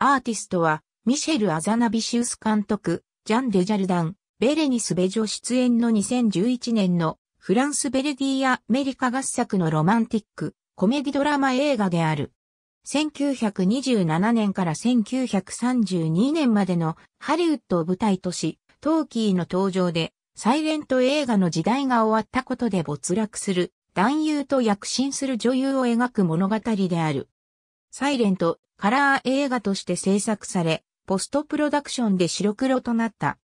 アーティストは、ミシェル・アザナビシウス監督、ジャン・デジャルダン、ベレニス・ベジョ出演の2011年のフランス・ベルギーアメリカ合作のロマンティック、コメディドラマ映画である。1927年から1932年までのハリウッドを舞台とし、トーキーの登場で、サイレント映画の時代が終わったことで没落する、男優と躍進する女優を描く物語である。サイレントカラー映画として制作され、ポストプロダクションで白黒となった。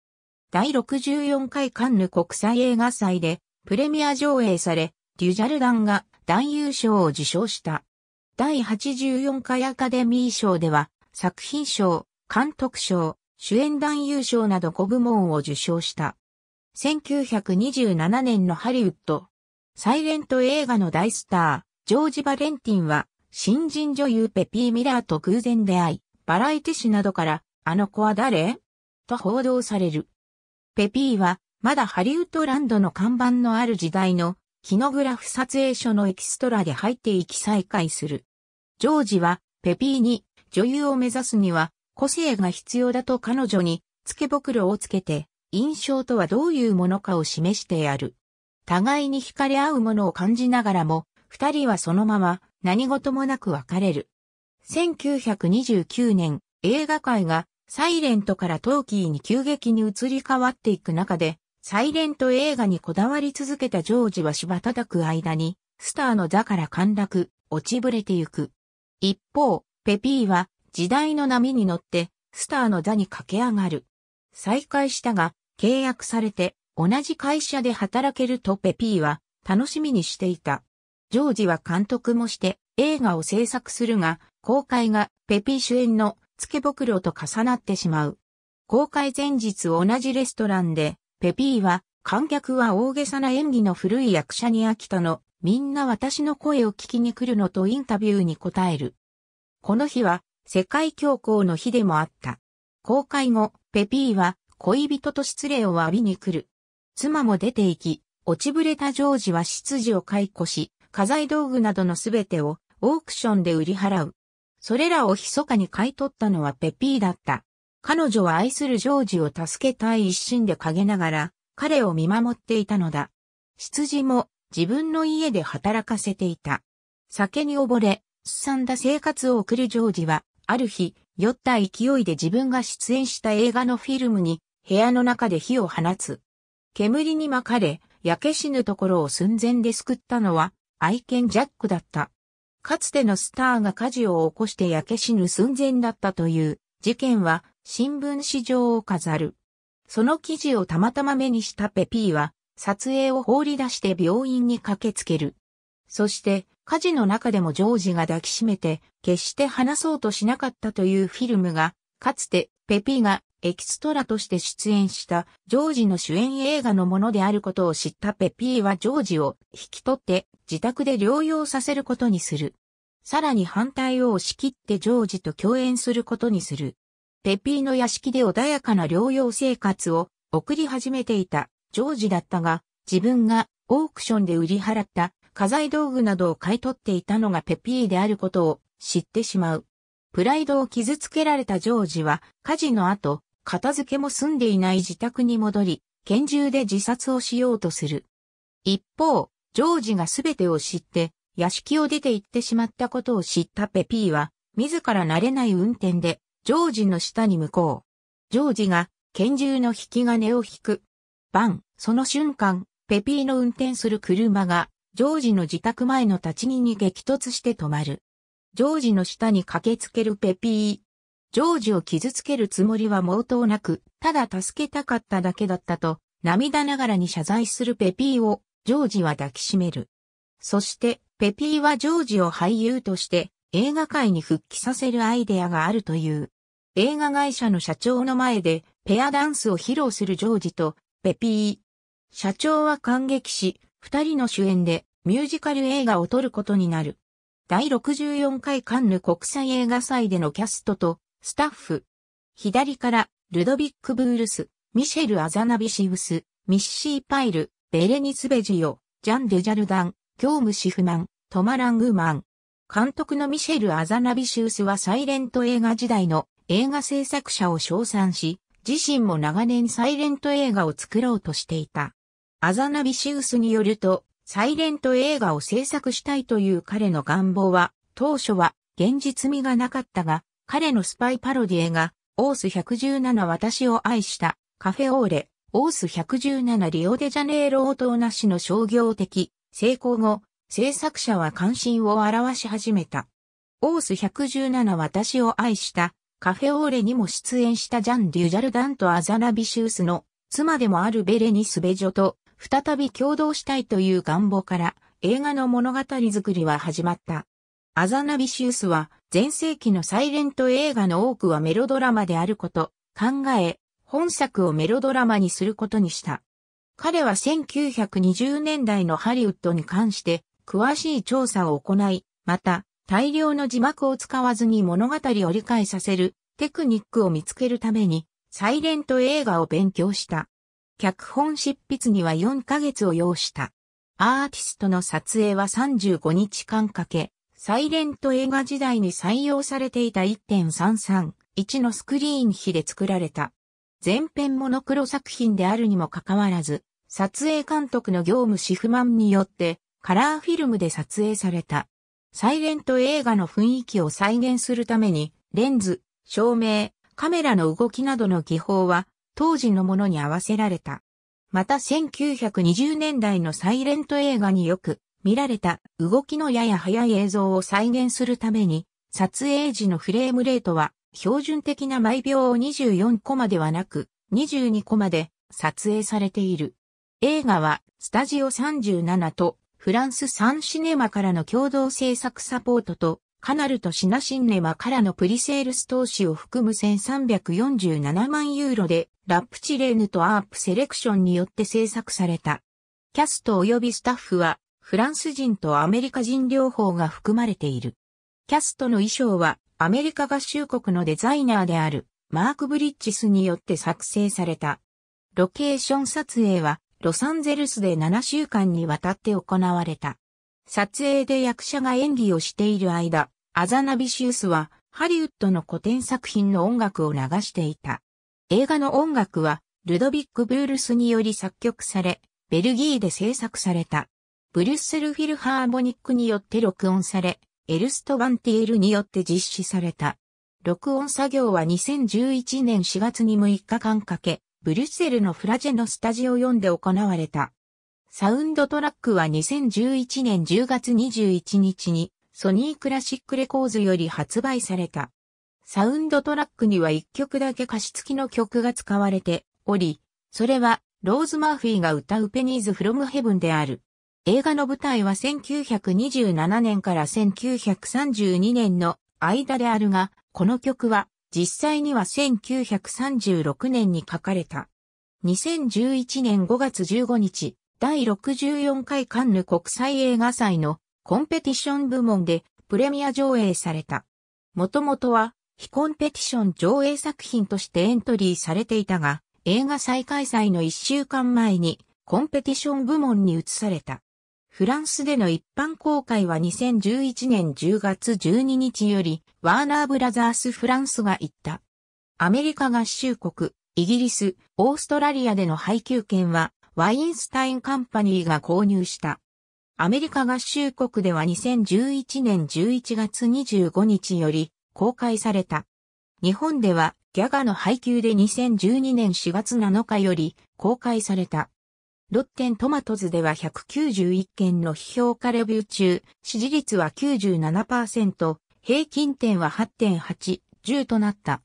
第64回カンヌ国際映画祭でプレミア上映され、デュジャルダンが男優賞を受賞した。第84回アカデミー賞では作品賞、監督賞、主演男優賞など5部門を受賞した。1927年のハリウッド、サイレント映画の大スター、ジョージ・バレンティンは新人女優ペピー・ミラーと偶然出会い、バラエティ誌などから、あの子は誰と報道される。ペピーは、まだハリウッドランドの看板のある時代の、キノグラフ撮影所のエキストラで入っていき再会する。ジョージは、ペピーに、女優を目指すには、個性が必要だと彼女に、付け袋をつけて、印象とはどういうものかを示してやる。互いに惹かれ合うものを感じながらも、二人はそのまま何事もなく別れる。1929年、映画界がサイレントからトーキーに急激に移り変わっていく中で、サイレント映画にこだわり続けたジョージは芝叩く間に、スターの座から陥落、落ちぶれてゆく。一方、ペピーは時代の波に乗って、スターの座に駆け上がる。再会したが、契約されて、同じ会社で働けるとペピーは楽しみにしていた。ジョージは監督もして映画を制作するが、公開がペピー主演のつけくろと重なってしまう。公開前日同じレストランで、ペピーは、観客は大げさな演技の古い役者に飽きたの、みんな私の声を聞きに来るのとインタビューに答える。この日は、世界恐慌の日でもあった。公開後、ペピーは、恋人と失礼を浴びに来る。妻も出て行き、落ちぶれたジョージは執事を解雇し、家財道具などのすべてをオークションで売り払う。それらを密かに買い取ったのはペピーだった。彼女は愛するジョージを助けたい一心で陰ながら、彼を見守っていたのだ。羊も自分の家で働かせていた。酒に溺れ、すさんだ生活を送るジョージは、ある日、酔った勢いで自分が出演した映画のフィルムに、部屋の中で火を放つ。煙に巻かれ、焼け死ぬところを寸前で救ったのは、愛犬ジャックだった。かつてのスターが火事を起こして焼け死ぬ寸前だったという事件は新聞紙上を飾る。その記事をたまたま目にしたペピーは撮影を放り出して病院に駆けつける。そして火事の中でもジョージが抱きしめて決して話そうとしなかったというフィルムがかつてペピーがエキストラとして出演したジョージの主演映画のものであることを知ったペピーはジョージを引き取って自宅で療養させることにする。さらに反対を押し切ってジョージと共演することにする。ペピーの屋敷で穏やかな療養生活を送り始めていたジョージだったが、自分がオークションで売り払った家財道具などを買い取っていたのがペピーであることを知ってしまう。プライドを傷つけられたジョージは火事の後、片付けも済んでいない自宅に戻り、拳銃で自殺をしようとする。一方、ジョージがすべてを知って、屋敷を出て行ってしまったことを知ったペピーは、自ら慣れない運転で、ジョージの下に向こう。ジョージが、拳銃の引き金を引く。バン、その瞬間、ペピーの運転する車が、ジョージの自宅前の立ち木に激突して止まる。ジョージの下に駆けつけるペピー、ジョージを傷つけるつもりは毛頭なく、ただ助けたかっただけだったと、涙ながらに謝罪するペピーを、ジョージは抱きしめる。そして、ペピーはジョージを俳優として、映画界に復帰させるアイデアがあるという。映画会社の社長の前で、ペアダンスを披露するジョージと、ペピー。社長は感激し、二人の主演でミュージカル映画を撮ることになる。第64回カンヌ国際映画祭でのキャストとスタッフ。左から、ルドビック・ブールス、ミシェル・アザナビシウス、ミッシー・パイル、ベレニス・ベジオ、ジャン・デジャルダン、業務シフマン、トマラングマン。監督のミシェル・アザナビシウスはサイレント映画時代の映画制作者を称賛し、自身も長年サイレント映画を作ろうとしていた。アザナビシウスによると、サイレント映画を制作したいという彼の願望は、当初は現実味がなかったが、彼のスパイパロディエが、オース117私を愛した、カフェオーレ、オース117リオデジャネイロ応答なしの商業的、成功後、制作者は関心を表し始めた。オース117私を愛した、カフェオーレにも出演したジャン・デュジャルダンとアザラビシウスの妻でもあるベレニス・ベジョと再び共同したいという願望から映画の物語作りは始まった。アザナビシウスは、前世紀のサイレント映画の多くはメロドラマであること、考え、本作をメロドラマにすることにした。彼は1920年代のハリウッドに関して、詳しい調査を行い、また、大量の字幕を使わずに物語を理解させるテクニックを見つけるために、サイレント映画を勉強した。脚本執筆には4ヶ月を要した。アーティストの撮影は35日間かけ、サイレント映画時代に採用されていた1.331のスクリーン比で作られた。全編モノクロ作品であるにもかかわらず、撮影監督の業務シフマンによってカラーフィルムで撮影された。サイレント映画の雰囲気を再現するために、レンズ、照明、カメラの動きなどの技法は当時のものに合わせられた。また1920年代のサイレント映画によく見られた動きのやや速い映像を再現するために、撮影時のフレームレートは標準的な毎秒を24コマではなく22コマで撮影されている。映画はスタジオ37とフランスサンシネマからの共同制作サポートとカナルとシナシンネマからのプリセールス投資を含む1347万ユーロでラップチレーヌとアープセレクションによって制作された。キャスト及びスタッフはフランス人とアメリカ人両方が含まれている。キャストの衣装はアメリカ合衆国のデザイナーであるマーク・ブリッジスによって作成された。ロケーション撮影はロサンゼルスで7週間にわたって行われた。撮影で役者が演技をしている間、アザナビシウスはハリウッドの古典作品の音楽を流していた。映画の音楽はルドビック・ブールスにより作曲され、ベルギーで制作された。ブリュッセルフィルハーモニックによって録音され、エルストバンティールによって実施された。録音作業は2011年4月に6日間かけ、ブリュッセルのフラジェのスタジオ4で行われた。サウンドトラックは2011年10月21日にソニークラシックレコーズより発売された。サウンドトラックには1曲だけ歌詞付きの曲が使われており、それはローズ・マーフィーが歌うペニーズ・フロム・ヘブンである。映画の舞台は1927年から1932年の間であるが、この曲は実際には1936年に書かれた。2011年5月15日、第64回カンヌ国際映画祭のコンペティション部門でプレミア上映された。もともとは非コンペティション上映作品としてエントリーされていたが、映画再開催の1週間前にコンペティション部門に移された。フランスでの一般公開は2011年10月12日より、ワーナーブラザースフランスが行った。アメリカ合衆国、イギリス、オーストラリアでの配給権は、ワインスタインカンパニーが購入した。アメリカ合衆国では2011年11月25日より公開された。日本ではギャガの配給で2012年4月7日より公開された。ロッテントマトズでは191件の批評家レビュー中、支持率は97%、平均点は8.8、10となった。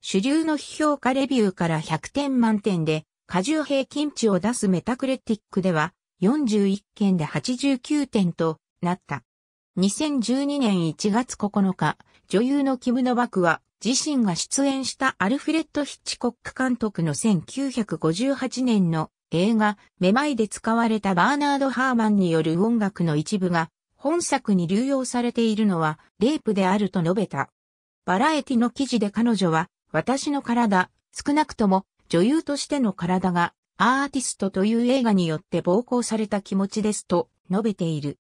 主流の批評家レビューから100点満点で、過重平均値を出すメタクレティックでは、41件で89点となった。2012年1月9日、女優のキム・ノバクは、自身が出演したアルフレッド・ヒッチコック監督の1958年の映画、めまいで使われたバーナード・ハーマンによる音楽の一部が、本作に流用されているのは、レイプであると述べた。バラエティの記事で彼女は、私の体、少なくとも、女優としての体が、アーティストという映画によって暴行された気持ちですと述べている。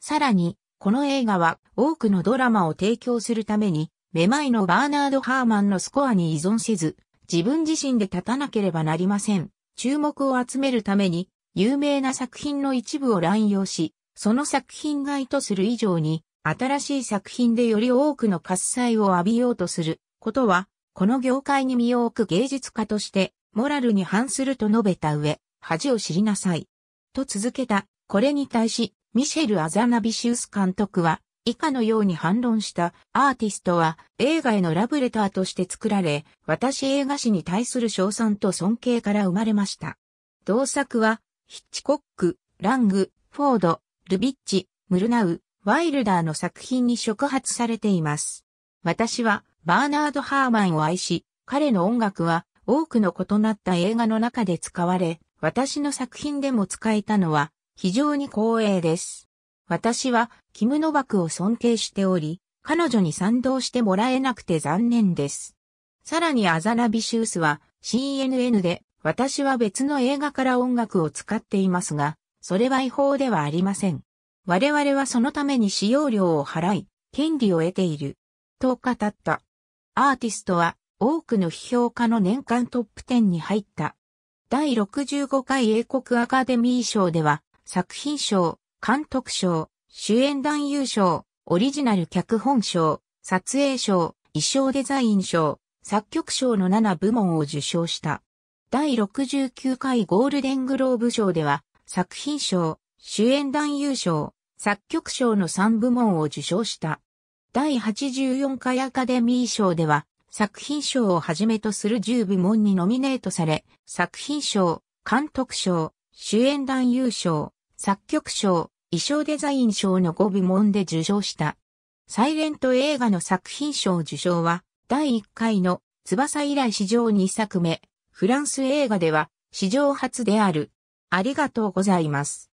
さらに、この映画は多くのドラマを提供するために、めまいのバーナード・ハーマンのスコアに依存せず、自分自身で立たなければなりません。注目を集めるために、有名な作品の一部を乱用し、その作品が意図する以上に、新しい作品でより多くの喝采を浴びようとすることは、この業界に身を置く芸術家として、モラルに反すると述べた上、恥を知りなさい。と続けた。これに対し、ミシェル・アザナビシウス監督は、以下のように反論したアーティストは映画へのラブレターとして作られ、私映画史に対する称賛と尊敬から生まれました。同作は、ヒッチコック、ラング、フォード、ルビッチ、ムルナウ、ワイルダーの作品に触発されています。私は、バーナード・ハーマンを愛し、彼の音楽は多くの異なった映画の中で使われ、私の作品でも使えたのは非常に光栄です。私はキム・ノバクを尊敬しており、彼女に賛同してもらえなくて残念です。さらにアザラビシウスは CNN で私は別の映画から音楽を使っていますが、それは違法ではありません。我々はそのために使用料を払い、権利を得ている。と語った。アーティストは多くの批評家の年間トップ10に入った。第65回英国アカデミー賞では作品賞、監督賞、主演男優賞、オリジナル脚本賞、撮影賞、衣装デザイン賞、作曲賞の7部門を受賞した。第69回ゴールデングローブ賞では、作品賞、主演男優賞、作曲賞の3部門を受賞した。第84回アカデミー賞では、作品賞をはじめとする10部門にノミネートされ、作品賞、監督賞、主演男優賞、作曲賞、衣装デザイン賞の5部門で受賞した。サイレント映画の作品賞受賞は、第1回の翼以来史上2作目、フランス映画では史上初である。ありがとうございます。